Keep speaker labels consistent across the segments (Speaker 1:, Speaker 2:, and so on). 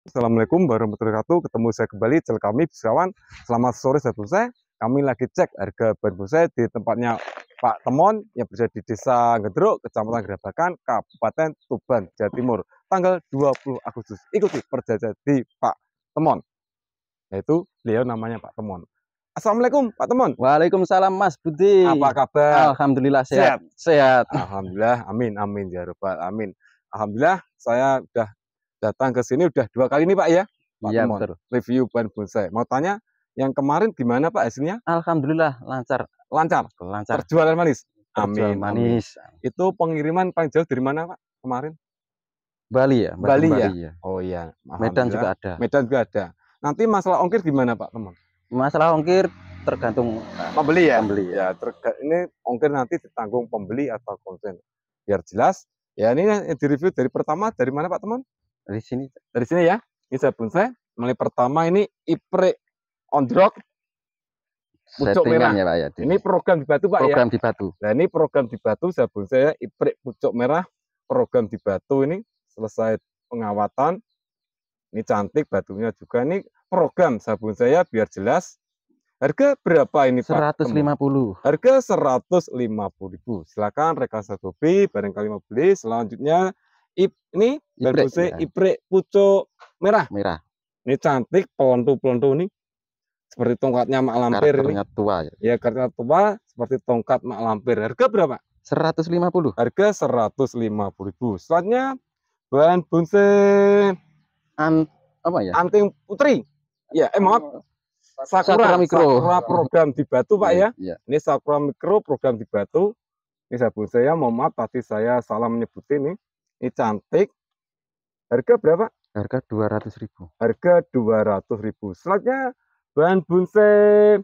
Speaker 1: Assalamualaikum warahmatullahi wabarakatuh. Ketemu saya kembali channel kami Bisawan. Selamat sore satu saya. Kami lagi cek harga ban saya di tempatnya Pak Temon yang berada di Desa Gedruk, Kecamatan Gerabakan, Kabupaten Tuban, Jawa Timur, tanggal 20 Agustus. Ikuti perjalanan di Pak Temon. Yaitu beliau namanya Pak Temon. Assalamualaikum Pak Temon. Waalaikumsalam Mas Budi. Apa kabar? Alhamdulillah sehat. Sehat. sehat. Alhamdulillah. Amin. Amin ya robbal amin. Alhamdulillah saya sudah datang ke sini udah dua kali ini Pak ya. Pak ya, Temon, Review bahan bonsai. Mau tanya yang kemarin gimana Pak hasilnya? Alhamdulillah lancar. Lancar. Lancar. Perjualan manis. Perjualan amin. manis. Amin. Itu pengiriman paling jauh dari mana Pak kemarin? Bali ya. Bali, ya? Bali, ya? ya. Oh iya. Medan juga ada. Medan juga ada. Nanti masalah ongkir gimana Pak teman? Masalah ongkir tergantung eh, pembeli ya. Pembeli ya. ya terga, ini ongkir nanti ditanggung pembeli atau konsumen. Biar jelas. Ya ini yang direview dari pertama dari mana Pak Teman? Dari sini. Dari sini ya. Ini saya pun saya. Mulai pertama ini Ipre on drop. Pucuk merah. Ya, Pak, ya, ini program di Batu Pak ya. program ya. di Batu. Nah ini program di Batu saya pun saya Ipre pucuk merah. Program di Batu ini selesai pengawatan. Ini cantik batunya juga. Ini program sabun saya biar jelas. Harga berapa ini Pak? 150. Harga ribu. Silakan rekan satu barangkali mau beli. Selanjutnya Ip, ini bagusnya ya. ipre pucuk merah. Merah. Ini cantik, pelontu-pelontu ini. Seperti tongkatnya mak lampir Karternya ini. tua. Ya, iya, karena tua seperti tongkat mak lampir. Harga berapa? 150. Harga 150.000. Selanjutnya bahan bonsai An, apa ya? Anting putri. Ya, eh maaf. Sakura, sakura mikro. Sakura program di Batu, Pak iya, ya. Iya. Ini sakura mikro program di Batu. Ini saya saya mohon maaf tadi saya salah menyebutin ini. Ini cantik. Harga berapa? Harga dua ratus ribu. Harga dua ratus ribu. Selanjutnya bahan bonsai.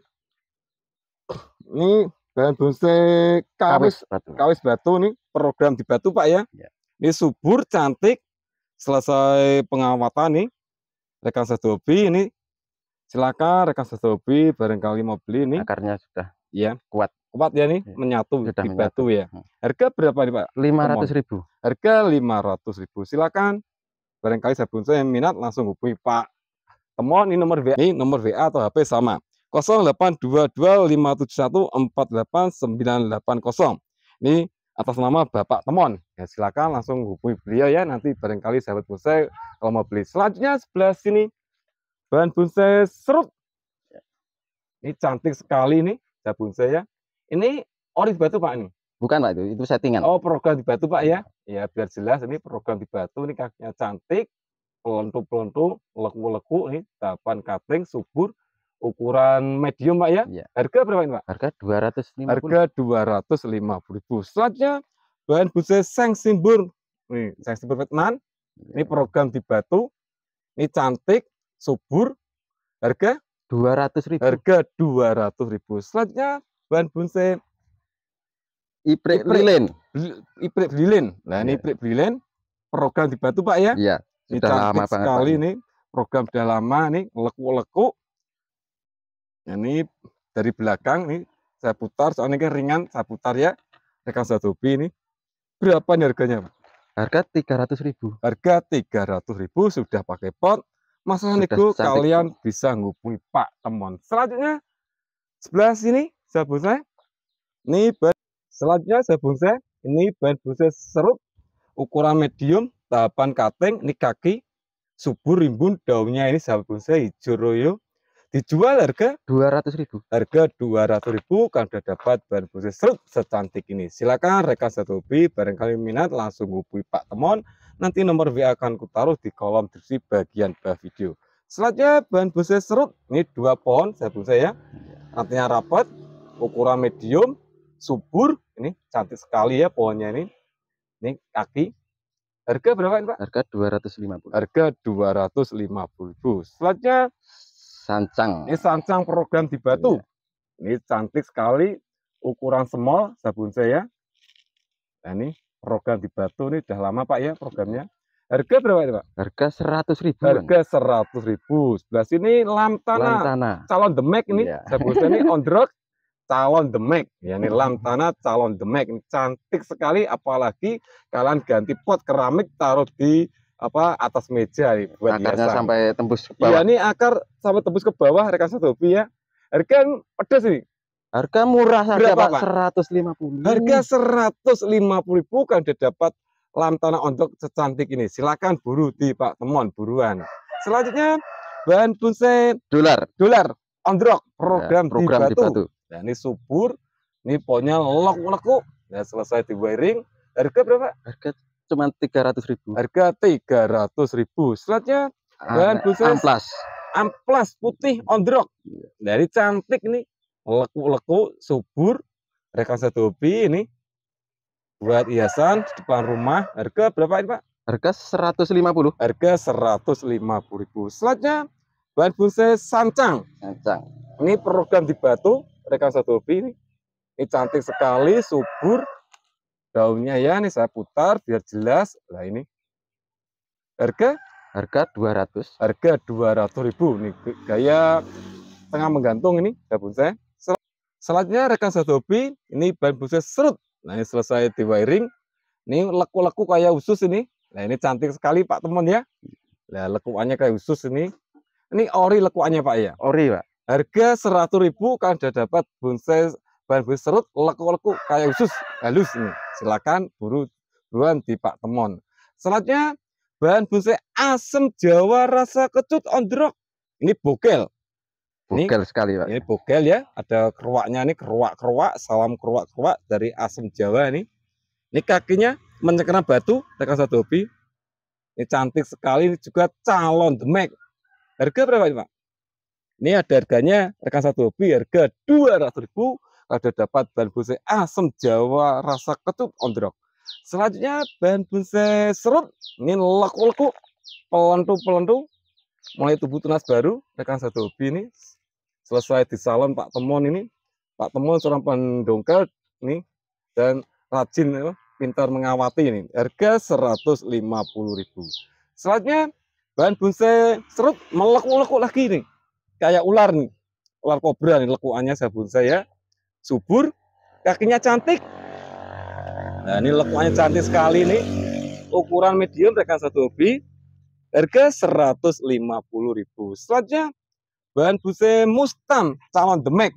Speaker 1: Ini bahan bonsai kawis, batu. Kawis batu nih program di batu Pak ya. ya. Ini subur cantik. Selesai pengawatan nih. Rekan hobi ini silakan rekan hobi barangkali mau beli ini. Akarnya sudah ya kuat kuat ya nih menyatu Sudah di menyatu. batu ya. Harga berapa nih Pak? Lima ratus ribu. Harga lima ratus ribu. Silakan barangkali saya pun saya minat langsung hubungi Pak Temon ini nomor WA ini nomor WA atau HP sama 082257148980 ini atas nama Bapak Temon ya silakan langsung hubungi beliau ya nanti barangkali sahabat bonsai kalau mau beli selanjutnya sebelah sini bahan bonsai serut ini cantik sekali nih pun saya ini ori oh, di batu Pak ini. Bukan Pak itu, itu settingan. Oh, program di batu Pak ya. Ya, biar jelas ini program di batu ini kakinya cantik, pelontu-pelontu, leku-leku ini tapan cutting subur ukuran medium Pak ya. ya. Harga berapa ini Pak? Harga dua ratus lima. Harga dua ratus lima puluh ribu. Selanjutnya bahan busa seng simbur. Nih, seng simbur Vietnam. Iya. Ini program di batu. Ini cantik, subur. Harga dua ratus ribu. Harga dua ratus ribu. Selanjutnya bahan bonsai iprek brilin. iprek brilin. Nah, ini iya. iprek brilin program di Batu, Pak ya. Iya. Sudah lama banget, sekali ini nih program sudah lama nih leku-leku. Ini dari belakang nih saya putar soalnya kan ringan saya putar ya. Rekan pin ini berapa nih harganya, Pak? Harga 300.000. Harga 300.000 sudah pakai pot. Masalah nego kalian bisa menghubungi Pak Temon. Selanjutnya sebelah sini saya ini ban selanjutnya saya ini ban busnya serut ukuran medium tahapan kating ini kaki subur rimbun daunnya ini sabun saya hijau royo dijual harga ribu. harga 200.000 kan sudah dapat ban busnya serut secantik ini silakan rekan satu hobi barangkali minat langsung hubungi Pak Temon nanti nomor WA akan kutaruh di kolom deskripsi bagian bawah video selanjutnya bahan busnya serut ini dua pohon saya ya iya. artinya rapat ukuran medium, subur. Ini cantik sekali ya pohonnya ini. Ini kaki. Harga berapa ini Pak? Harga 250. Harga 250. Selanjutnya sancang. Ini sancang program di Batu. Iya. Ini cantik sekali ukuran small sabun saya. Nah, ini program di Batu ini sudah lama Pak ya programnya. Harga berapa ini Pak? Harga seratus ribu. Harga seratus ribu. Sebelah sini lam tanah. Calon demek ini. Iya. sabun Saya ini on drug calon demek ya ini hmm. lam tanah calon demek ini cantik sekali apalagi kalian ganti pot keramik taruh di apa atas meja nih, buat akarnya hiasan. sampai tembus ke iya, bawah. Iya ini akar sampai tembus ke bawah rekan hobi ya. Harga pedas ini. Harga murah saja Berapa, lima puluh. Harga seratus 150 ribu kan udah dapat lam tanah untuk secantik ini. Silakan buru di Pak Temon buruan. Selanjutnya bahan bonsai dolar. Dolar ondrok program, ya, program di, Batu. di Batu. Nah, ini subur, ini pohonnya lok leku. Ya selesai di wiring, harga berapa? Harga cuma tiga ratus ribu. Harga tiga ratus ribu. Selanjutnya bahan khusus amplas. Amplas putih on the rock. Dari iya. nah, cantik nih, leku-leku, subur. Rekan satu hobi ini buat hiasan di depan rumah. Harga berapa ini, Pak? Harga 150. Harga puluh ribu. Selanjutnya bahan busa sancang. Sancang. Ini program di Batu Rekan satu hobi ini. ini cantik sekali subur daunnya ya Ini saya putar biar jelas lah ini harga harga 200 harga 200 ribu nih gaya tengah menggantung ini gabun saya Sel selanjutnya rekan satu hobi ini bahan busnya serut nah ini selesai di wiring ini leku-leku kayak usus ini nah ini cantik sekali pak teman ya nah lekuannya kayak usus ini ini ori lekuannya pak ya ori pak Harga seratus ribu, kan sudah dapat bonsai bahan bonsai serut leku-leku kayak usus halus ini. Silakan buru buruan di Pak Temon. Selanjutnya bahan bonsai asem Jawa rasa kecut ondrok. Ini bokel. Bokel ini, sekali, Pak. Ini bokel ya. Ada keruaknya ini keruak-keruak, salam keruak-keruak dari asem Jawa ini. Ini kakinya mencekena batu, tekan satu hobi. Ini cantik sekali, ini juga calon demek. Harga berapa ini, Pak? Ini ada harganya rekan satu hobi harga dua ratus ribu. ada dapat bahan bonsai asam jawa rasa ketup ondrok. Selanjutnya bahan bonsai serut ini laku-laku pelantu-pelantu mulai tubuh tunas baru rekan satu hobi ini selesai di salon Pak Temon ini Pak Temon seorang pendongkel ini dan rajin pintar mengawati ini harga seratus lima puluh ribu. selanjutnya bahan bonsai serut melekuk-lekuk lagi nih kayak ular nih ular kobra nih lekuannya sabun saya subur kakinya cantik nah ini lekuannya cantik sekali nih ukuran medium rekan satu hobi harga 150.000 selanjutnya bahan busa mustam calon demek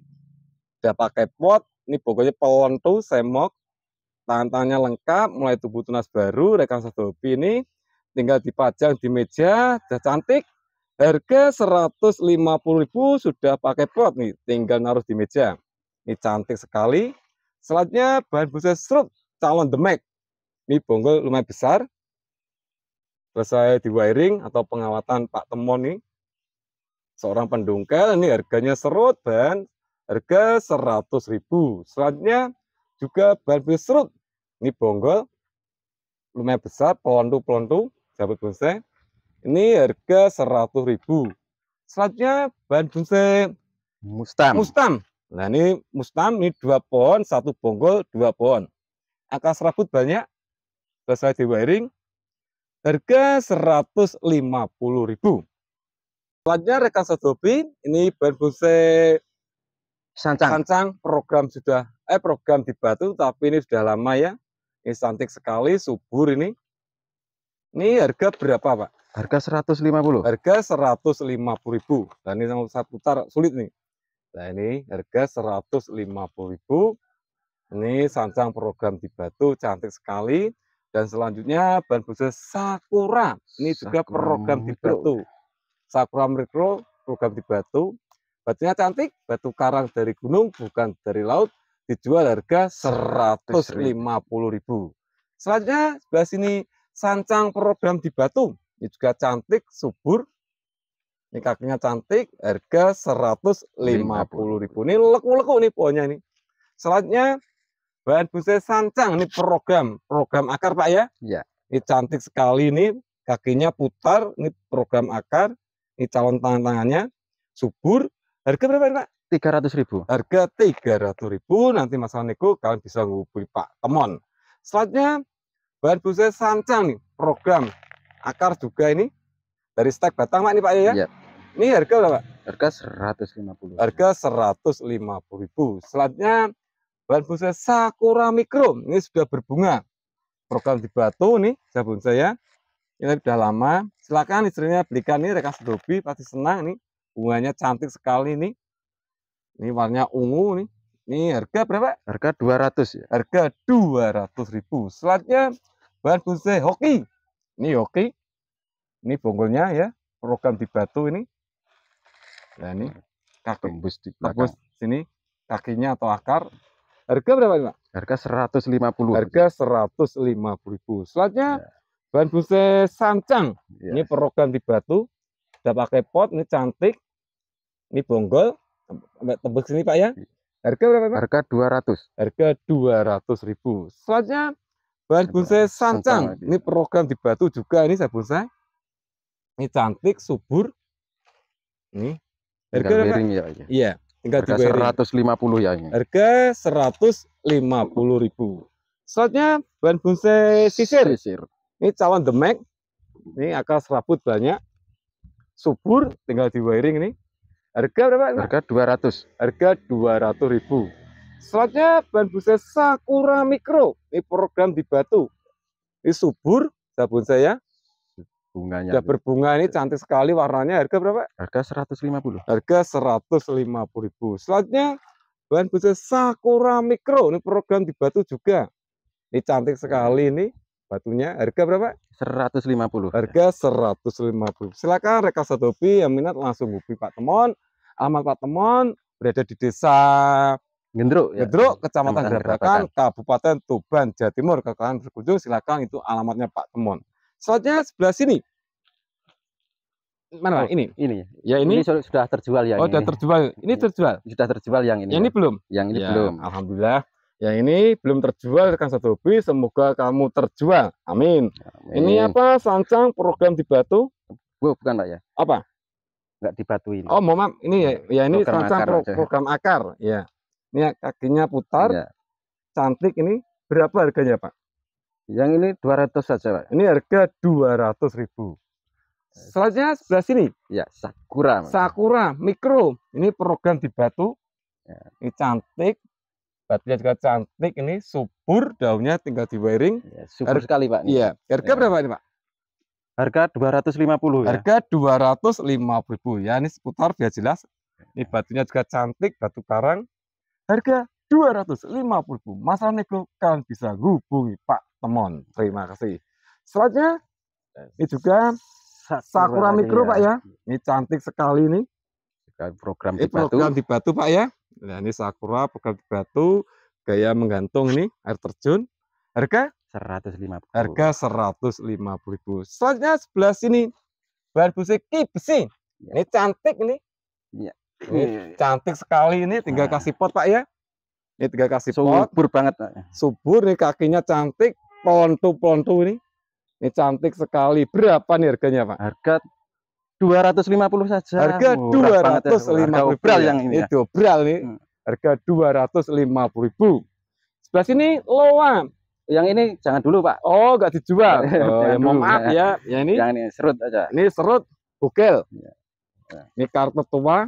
Speaker 1: udah pakai pot ini pokoknya pelontu semok Tantangnya lengkap mulai tubuh tunas baru rekan satu hobi ini tinggal dipajang di meja udah cantik Harga 150.000 sudah pakai pot nih, tinggal naruh di meja. Ini cantik sekali. Selanjutnya bahan busa serut calon demek. Ini bonggol lumayan besar. Selesai di wiring atau pengawatan Pak Temon nih. Seorang pendongkel ini harganya serut bahan harga 100.000. Selanjutnya juga bahan busa serut. Ini bonggol lumayan besar, pelontu-pelontu, jabut bonsai ini harga 100.000. Selanjutnya bahan bonsai mustam. Mustam. Nah, ini mustam ini 2 pohon, satu bonggol, dua pohon. Akar serabut banyak. Selesai di wiring. Harga 150.000. Selanjutnya rekan Sodobi, ini bahan bonsai sancang. Sancang program sudah eh program di Batu tapi ini sudah lama ya. Ini cantik sekali, subur ini. Ini harga berapa, Pak? Harga 150. Harga 150.000. Dan ini yang saya putar sulit nih. Nah, ini harga 150.000. Ini sancang program di Batu cantik sekali dan selanjutnya ban busa Sakura. Ini juga Sakura program di Batu. Sakura Mikro program di Batu. Batunya cantik, batu karang dari gunung bukan dari laut. Dijual harga 150.000. Selanjutnya sebelah sini sancang program di Batu. Ini juga cantik, subur. Ini kakinya cantik, harga 150.000. Ini leku-leku nih pohonnya ini. Selanjutnya bahan busa sancang ini program, program akar Pak ya. Iya. Ini cantik sekali ini, kakinya putar, ini program akar, ini calon tangan-tangannya subur. Harga berapa Pak? tiga ratus ribu. Harga tiga ratus ribu. Nanti Mas Aniku kalian bisa hubungi Pak Temon. Selanjutnya bahan busa sancang nih program akar juga ini dari stek batang Pak ini Pak ya, ya. Iya. Ini harga berapa Pak? Harga 150. Harga 150 ribu. Selanjutnya bahan bonsai Sakura Mikro. Ini sudah berbunga. Program di Batu nih sabun saya. Ini sudah lama. Silakan istrinya belikan nih rekas dobi pasti senang nih. Bunganya cantik sekali nih. Ini warnanya ungu nih. Ini harga berapa? Harga 200 ya. Harga 200 ribu. Selanjutnya bahan bonsai hoki. Ini yoki. Ini bonggolnya ya. Program di batu ini. Nah ini. Kaki. Tembus di belakang. Tembus sini. Kakinya atau akar. Harga berapa nih Pak? Harga 150 Harga puluh ribu. Selanjutnya. Ya. Bahan busa sancang. Ya. Ini program di batu. sudah pakai pot. Ini cantik. Ini bonggol. Tembus sini Pak ya. Iya. Harga berapa? Pak? Harga 200. Harga ratus ribu. Selanjutnya Bahan bonsai sancang. Ini program di Batu juga ini saya bonsai Ini cantik, subur. ini
Speaker 2: Harga miring ya, ya.
Speaker 1: Iya, tinggal di seratus lima puluh ya ini. Ya. Harga seratus lima puluh ribu. Selanjutnya bahan bonsai sisir. sisir. Ini cawan demek. Ini akar serabut banyak. Subur tinggal di wiring ini. Harga berapa? Harga 200. Harga ratus ribu Selanjutnya bahan busa Sakura Mikro. Ini program di Batu. Ini subur sabun saya. Bunganya. Sudah berbunga ini cantik sekali warnanya. Harga berapa? Harga 150. Harga 150.000. Selanjutnya bahan busa Sakura Mikro. Ini program di Batu juga. Ini cantik sekali ini batunya. Harga berapa? 150. Harga 150. Silakan rekan satu yang minat langsung bukti Pak Temon. Amat Pak Temon berada di desa Gendro, ya. Gendro, Kecamatan Grabakan, Kabupaten Tuban, Jawa Timur. Kalau kalian berkunjung, silakan itu alamatnya Pak Temon. Selanjutnya sebelah sini. Mana oh, ini? Ini. Ya ini. ini sudah terjual ya. Oh, sudah terjual. Ini terjual. Sudah terjual yang ini. Yang ini belum. Yang ini ya, belum. Alhamdulillah. Yang ini belum terjual rekan satu hobi. Semoga kamu terjual. Amin. Amin. Ini apa? Sancang program di Batu? Oh, bukan Pak ya. Apa? Enggak dibatuin. Oh, mohon maaf. Ini ya, ya ini program sancang akar pro, program akar. Ya. Ini kakinya putar. Ya. Cantik ini berapa harganya, Pak? Yang ini 200 saja, Pak. Ini harga 200 ribu. Selanjutnya sebelah sini. Ya, Sakura. Pak. Sakura mikro. Ini program di batu. Ya. Ini cantik. Batunya juga cantik. Ini subur. Daunnya tinggal di wiring. Ya, subur sekali, Pak. Iya. Harga ya. berapa ini, Pak? Harga 250 ya. Harga 250 ribu. Ya, ini seputar biar jelas. Ini batunya juga cantik, batu karang harga 250.000. Masalah nego kalian bisa hubungi Pak Temon. Terima kasih. Selanjutnya ini juga Sakura, Mikro ya. Pak ya. Ini cantik sekali ini. Program di, batu. program di batu Pak ya. Nah, ini Sakura program di batu gaya menggantung ini air terjun. Harga 150. Harga 150.000. Selanjutnya sebelah sini bahan busi ki besi. Ini cantik ini. Ya. Ini cantik sekali ini tinggal nah. kasih pot Pak ya. Ini tinggal kasih subur pot. Subur banget Pak. Subur nih kakinya cantik, pontu pontu ini. Ini cantik sekali. Berapa nih harganya Pak? Harga 250 saja. Harga Murah 250. Ya, obral yang ini. Ya. harga dua nih. Hmm. Harga 250.000. Sebelah sini lowam Yang ini jangan dulu Pak. Oh, enggak dijual. Oh, ya, mohon maaf ya. ya. Yang ini. Yang ini serut aja. Ini serut bukel. Ya. Ini kartu tua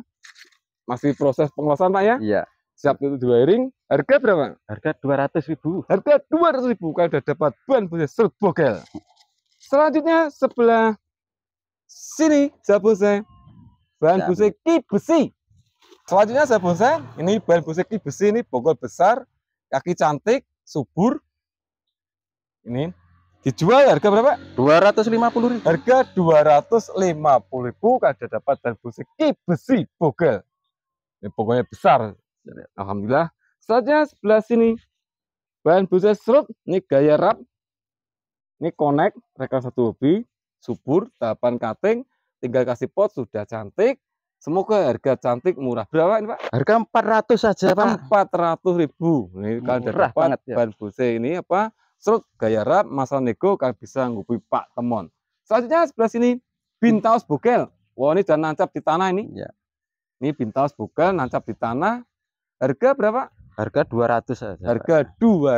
Speaker 1: masih proses pengelasan Pak ya? Iya. Siap itu dua ring. Harga berapa? Harga dua ratus ribu. Harga dua ratus ribu. Kalau sudah dapat ban serut bogel. Selanjutnya sebelah sini saya bahan busi ki besi. Selanjutnya saya ini bahan busi ki besi ini bogel besar, kaki cantik, subur. Ini dijual harga berapa? Dua ratus lima puluh ribu. Harga dua ratus lima puluh ribu sudah dapat ban busi ki besi bogel ya, pokoknya besar alhamdulillah Saja sebelah sini bahan busa serut ini gaya rap ini connect rekan satu hobi subur tahapan cutting tinggal kasih pot sudah cantik Semoga harga cantik murah. Berapa ini, Pak? Harga 400 saja, Pak. 400 ribu. Ini kan dapat banget, ya. bahan busa ini apa? Serut gaya rap, masal nego kan bisa ngupi Pak Temon. Selanjutnya sebelah sini Bintaus bukel Wah, ini jangan nancap di tanah ini. Ya. Ini pintas bukan nancap di tanah. Harga berapa? Harga 200 saja. Harga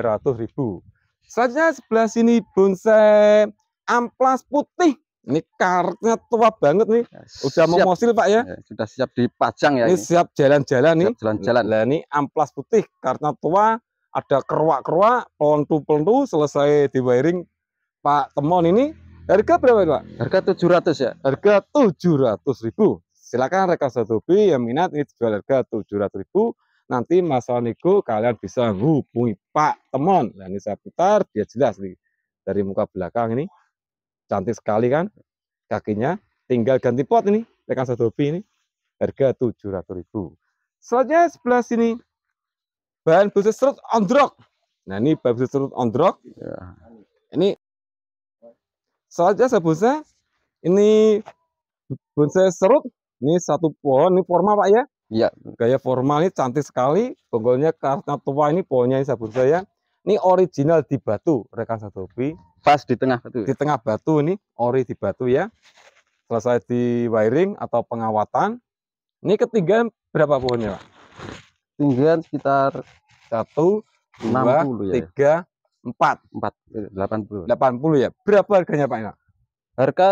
Speaker 1: ratus ribu. Selanjutnya sebelah sini bonsai amplas putih. Ini kartunya tua banget nih. Ya, Udah mau mosil Pak ya. ya. Sudah siap dipajang ya. Ini, ini. siap jalan-jalan nih. Jalan-jalan. Nah, ini amplas putih karena tua. Ada keruak-keruak, pelentu-pelentu, selesai di wiring Pak Temon ini. Harga berapa Pak? Harga 700 ya. Harga 700 ribu. Silakan rekan satu b yang minat ini jual harga tujuh ratus ribu nanti masalah niku kalian bisa hubungi Pak Temon. Nah, ini saya putar biar jelas nih dari muka belakang ini. Cantik sekali kan kakinya. Tinggal ganti pot ini, rekan satu b ini. Harga tujuh ratus ribu Selanjutnya sebelah sini bahan busa serut ondrok. Nah, ini bahan busa serut ondrok. Ya. Ini selanjutnya saya ini bonsai serut ini satu pohon, ini formal Pak ya? Iya. Gaya formal ini cantik sekali. Bonggolnya karena tua ini pohonnya ini sabun saya. Ini original di batu, rekan satu hobi. Pas di tengah batu. Ya? Di tengah batu ini ori di batu ya. Selesai di wiring atau pengawatan. Ini ketiga berapa pohonnya Pak? Tinggian sekitar satu,
Speaker 2: 60, ya.
Speaker 1: tiga, empat, empat, delapan puluh. Delapan puluh ya. Berapa harganya Pak Enak? Harga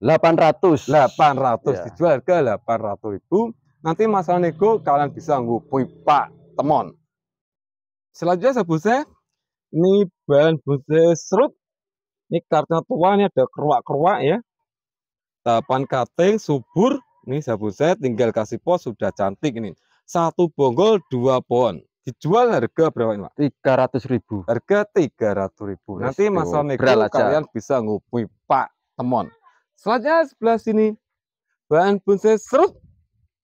Speaker 1: 800 800 yeah. dijual harga 800 ribu nanti masalah nego kalian bisa ngupui pak temon selanjutnya saya buset ini bahan buset serut ini karena tua ini ada keruak-keruak ya Tapan kating subur ini saya buset tinggal kasih pos sudah cantik ini satu bonggol dua pohon dijual harga berapa ini Pak? 300 ribu harga 300 ribu nanti masalah nego kalian bisa ngupui pak temon Selanjutnya sebelah sini. Bahan bonsai serut.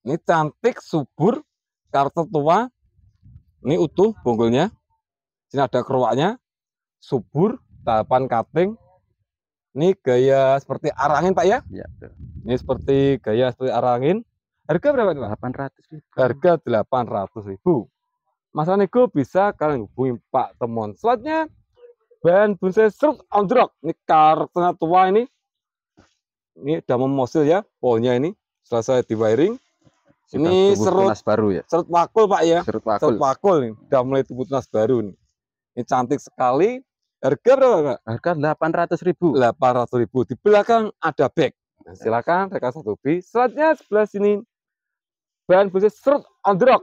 Speaker 1: Ini cantik, subur, kartu tua. Ini utuh bonggolnya. Sini ada keruaknya. Subur, tahapan cutting. Ini gaya seperti arangin Pak ya? Iya. Ini seperti gaya seperti arangin. Harga berapa nih Pak? 800 ribu. Harga 800 ribu. Mas Nego bisa kalian hubungi Pak Temon. Selanjutnya bahan bonsai serut on rock. Ini kartunya tua ini ini udah memosil ya pohonnya ini selesai di wiring Sudah ini serut baru ya serut wakul pak ya serut pakul, serut pakul nih. udah mulai tubuh tunas baru nih ini cantik sekali harga berapa pak harga delapan ratus ribu delapan ratus ribu di belakang ada bag nah, silakan rekan satu b selanjutnya sebelah sini bahan busi serut androk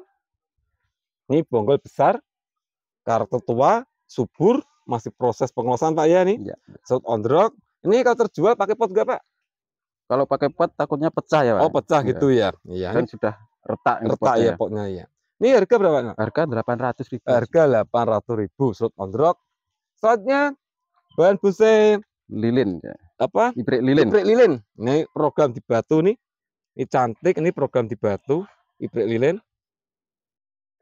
Speaker 1: ini bonggol besar kartu tua subur masih proses pengosan pak ya nih ya. serut androk ini kalau terjual pakai pot enggak pak kalau pakai pot takutnya pecah ya, Pak. Oh, pecah ya. gitu ya. Iya. Kan sudah retak retak ya potnya ya. Iya. Ini harga berapa, Pak? Harga ratus ribu. Harga delapan ratus ribu slot rock. Slotnya bahan busa lilin ya. Apa? Ibrik lilin. Ibrik lilin. Ini program di batu nih. Ini cantik, ini program di batu, ibrik lilin.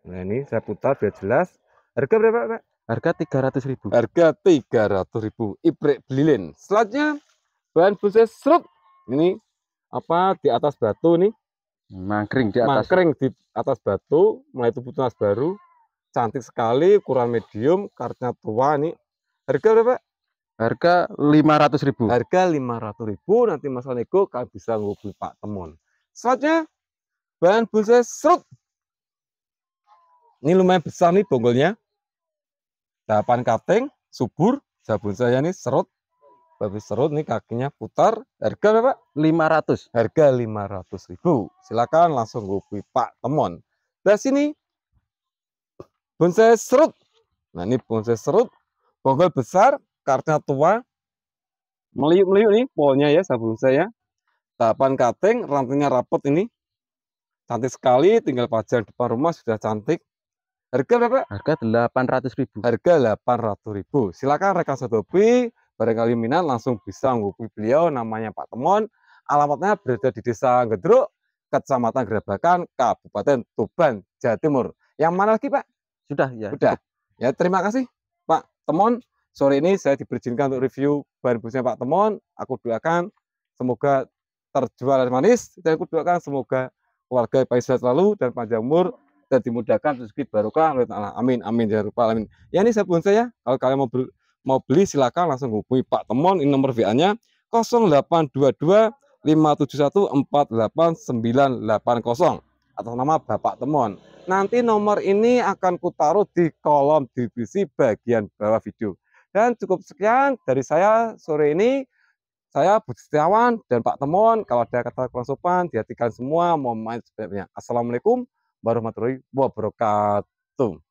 Speaker 1: Nah, ini saya putar biar jelas. Harga berapa, Pak? Harga tiga ratus ribu. Harga tiga ratus ribu. Ibrik lilin. Selanjutnya bahan busa serut ini apa di atas batu nih mangkring di atas mangkring di atas batu mulai tumbuh tunas baru cantik sekali ukuran medium karetnya tua nih harga berapa harga lima ribu harga lima ribu nanti Mas Nego kan bisa ngobrol Pak Temon selanjutnya bahan bonsai serut ini lumayan besar nih bonggolnya 8 kating subur sabun saya nih serut babi serut nih kakinya putar. Harga berapa? 500. Harga 500 ribu. Silakan langsung gue Pak Temon. Dari nah, sini bonsai serut. Nah, ini bonsai serut bonggol besar, karena tua. Meliuk-meliuk nih pohonnya ya sabun saya. Tahapan kating, rantingnya rapet ini. Cantik sekali, tinggal pajar depan rumah sudah cantik. Harga berapa? Harga 800 ribu Harga 800 ribu Silakan rekan Sodopi barangkali minat langsung bisa menghubungi beliau namanya Pak Temon alamatnya berada di Desa Gedruk Kecamatan Gerabakan Kabupaten Tuban Jawa Timur yang mana lagi Pak sudah ya sudah ya terima kasih Pak Temon sore ini saya diperizinkan untuk review bahan busnya Pak Temon aku doakan semoga terjual manis dan aku doakan semoga keluarga Pak sehat selalu dan panjang umur dan dimudahkan rezeki barokah oleh Allah. Amin amin ya lupa. Amin Ya ini sabun saya. Kalau kalian mau ber, Mau beli silakan langsung hubungi Pak Temon. Ini nomor WA-nya 0822 571 48980 atas nama Bapak Temon. Nanti nomor ini akan kutaruh di kolom deskripsi bagian bawah video. Dan cukup sekian dari saya sore ini. Saya Budi Setiawan dan Pak Temon. Kalau ada kata kurang sopan, dihatikan semua. Mohon maaf sebenarnya. Assalamualaikum warahmatullahi wabarakatuh.